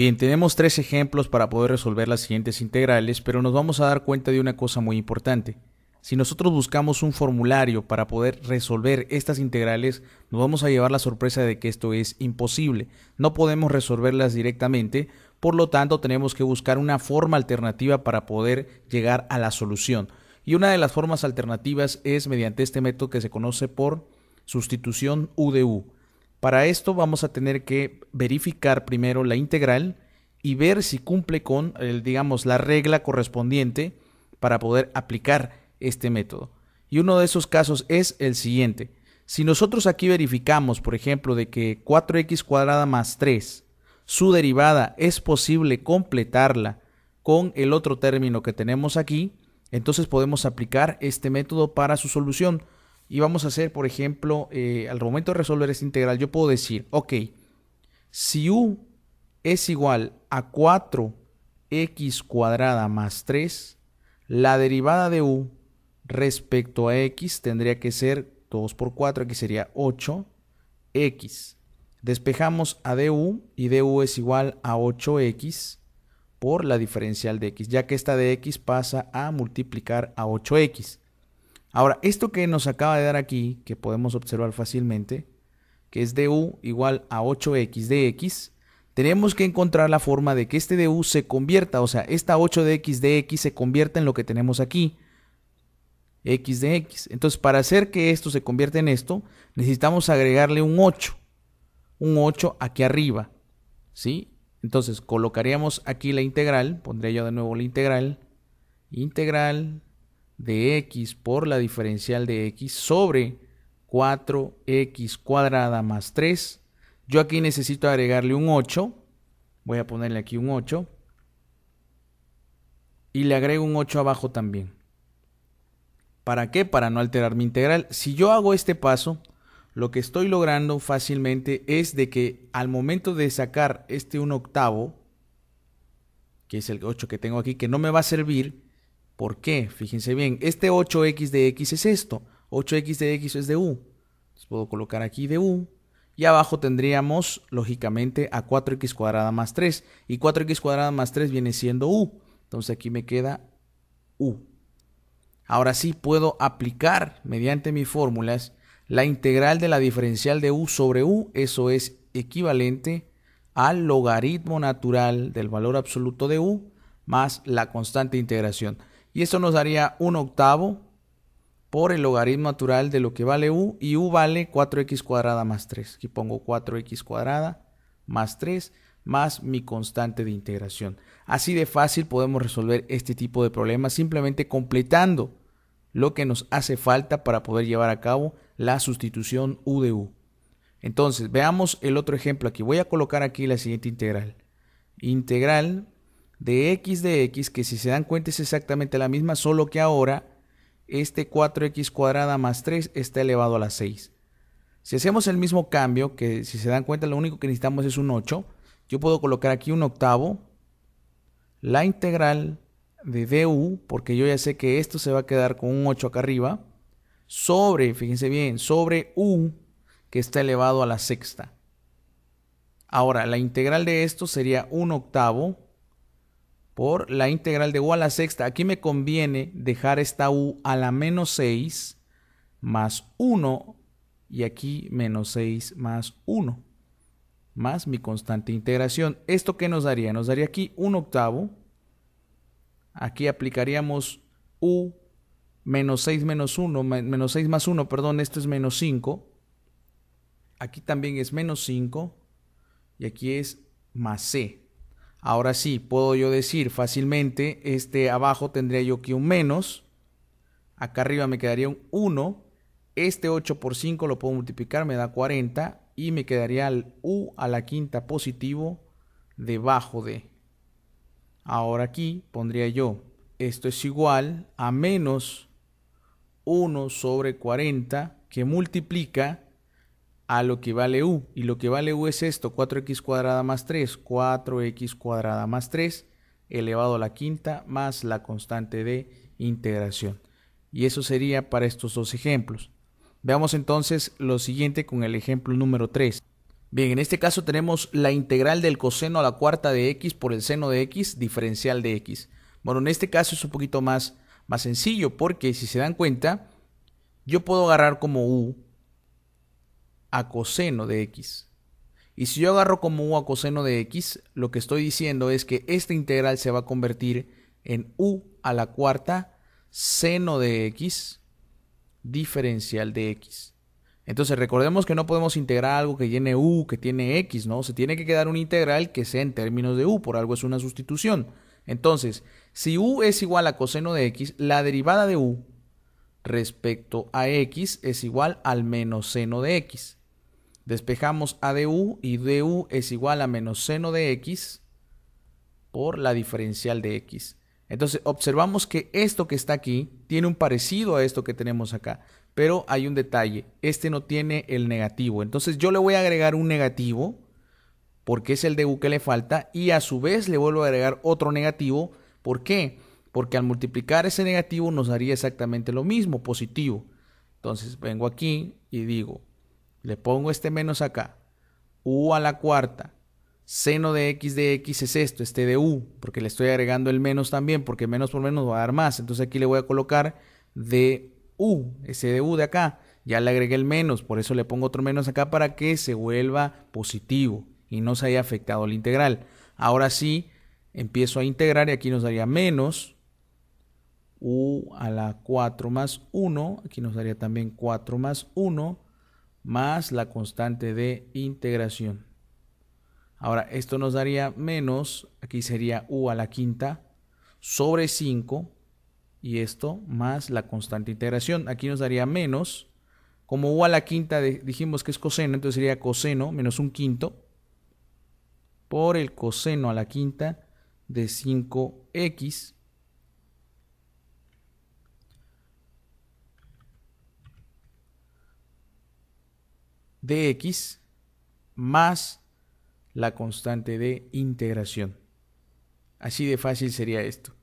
Bien, tenemos tres ejemplos para poder resolver las siguientes integrales, pero nos vamos a dar cuenta de una cosa muy importante. Si nosotros buscamos un formulario para poder resolver estas integrales, nos vamos a llevar la sorpresa de que esto es imposible. No podemos resolverlas directamente, por lo tanto tenemos que buscar una forma alternativa para poder llegar a la solución. Y una de las formas alternativas es mediante este método que se conoce por sustitución UDU. Para esto vamos a tener que verificar primero la integral y ver si cumple con, digamos, la regla correspondiente para poder aplicar este método. Y uno de esos casos es el siguiente. Si nosotros aquí verificamos, por ejemplo, de que 4x cuadrada más 3, su derivada es posible completarla con el otro término que tenemos aquí, entonces podemos aplicar este método para su solución. Y vamos a hacer, por ejemplo, eh, al momento de resolver esta integral, yo puedo decir, ok, si u es igual a 4x cuadrada más 3, la derivada de u respecto a x tendría que ser 2 por 4, aquí sería 8x. Despejamos a du y du es igual a 8x por la diferencial de x, ya que esta de x pasa a multiplicar a 8x. Ahora, esto que nos acaba de dar aquí, que podemos observar fácilmente, que es du igual a 8x de x, tenemos que encontrar la forma de que este du se convierta, o sea, esta 8 de x de x se convierta en lo que tenemos aquí, x de x. Entonces, para hacer que esto se convierta en esto, necesitamos agregarle un 8, un 8 aquí arriba, ¿sí? Entonces, colocaríamos aquí la integral, pondría yo de nuevo la integral, integral de x por la diferencial de x sobre 4x cuadrada más 3. Yo aquí necesito agregarle un 8. Voy a ponerle aquí un 8. Y le agrego un 8 abajo también. ¿Para qué? Para no alterar mi integral. Si yo hago este paso, lo que estoy logrando fácilmente es de que al momento de sacar este 1 octavo, que es el 8 que tengo aquí, que no me va a servir, ¿Por qué? Fíjense bien, este 8x de x es esto, 8x de x es de u. Entonces puedo colocar aquí de u. Y abajo tendríamos, lógicamente, a 4x cuadrada más 3. Y 4x cuadrada más 3 viene siendo u. Entonces aquí me queda u. Ahora sí, puedo aplicar mediante mis fórmulas la integral de la diferencial de u sobre u. Eso es equivalente al logaritmo natural del valor absoluto de u más la constante integración. Y esto nos daría un octavo por el logaritmo natural de lo que vale u. Y u vale 4x cuadrada más 3. Aquí pongo 4x cuadrada más 3 más mi constante de integración. Así de fácil podemos resolver este tipo de problemas simplemente completando lo que nos hace falta para poder llevar a cabo la sustitución u de u. Entonces, veamos el otro ejemplo aquí. Voy a colocar aquí la siguiente integral. Integral de x de x, que si se dan cuenta es exactamente la misma, solo que ahora este 4x cuadrada más 3 está elevado a la 6. Si hacemos el mismo cambio, que si se dan cuenta lo único que necesitamos es un 8, yo puedo colocar aquí un octavo, la integral de du, porque yo ya sé que esto se va a quedar con un 8 acá arriba, sobre, fíjense bien, sobre u, que está elevado a la sexta. Ahora, la integral de esto sería un octavo por la integral de u a la sexta. Aquí me conviene dejar esta u a la menos 6 más 1 y aquí menos 6 más 1 más mi constante de integración. ¿Esto qué nos daría? Nos daría aquí un octavo. Aquí aplicaríamos u menos 6 menos 1, menos 6 más 1, perdón, esto es menos 5. Aquí también es menos 5 y aquí es más c. Ahora sí, puedo yo decir fácilmente, este abajo tendría yo aquí un menos, acá arriba me quedaría un 1, este 8 por 5 lo puedo multiplicar, me da 40 y me quedaría el u a la quinta positivo debajo de. Ahora aquí pondría yo, esto es igual a menos 1 sobre 40 que multiplica a lo que vale u. Y lo que vale u es esto, 4x cuadrada más 3, 4x cuadrada más 3 elevado a la quinta más la constante de integración. Y eso sería para estos dos ejemplos. Veamos entonces lo siguiente con el ejemplo número 3. Bien, en este caso tenemos la integral del coseno a la cuarta de x por el seno de x diferencial de x. Bueno, en este caso es un poquito más, más sencillo porque si se dan cuenta, yo puedo agarrar como u a coseno de x. Y si yo agarro como u a coseno de x, lo que estoy diciendo es que esta integral se va a convertir en u a la cuarta seno de x diferencial de x. Entonces recordemos que no podemos integrar algo que tiene u, que tiene x, ¿no? Se tiene que quedar una integral que sea en términos de u, por algo es una sustitución. Entonces, si u es igual a coseno de x, la derivada de u respecto a x es igual al menos seno de x. Despejamos a de y du es igual a menos seno de x por la diferencial de x. Entonces observamos que esto que está aquí tiene un parecido a esto que tenemos acá, pero hay un detalle, este no tiene el negativo. Entonces yo le voy a agregar un negativo porque es el de que le falta y a su vez le vuelvo a agregar otro negativo. ¿Por qué? Porque al multiplicar ese negativo nos haría exactamente lo mismo, positivo. Entonces vengo aquí y digo le pongo este menos acá. U a la cuarta. Seno de x de x es esto, este de u, porque le estoy agregando el menos también, porque menos por menos va a dar más. Entonces aquí le voy a colocar de u, ese de u de acá. Ya le agregué el menos, por eso le pongo otro menos acá para que se vuelva positivo y no se haya afectado la integral. Ahora sí, empiezo a integrar y aquí nos daría menos u a la 4 más 1, aquí nos daría también 4 más 1 más la constante de integración. Ahora, esto nos daría menos, aquí sería u a la quinta, sobre 5, y esto más la constante de integración. Aquí nos daría menos, como u a la quinta dijimos que es coseno, entonces sería coseno menos un quinto, por el coseno a la quinta de 5x de x más la constante de integración. Así de fácil sería esto.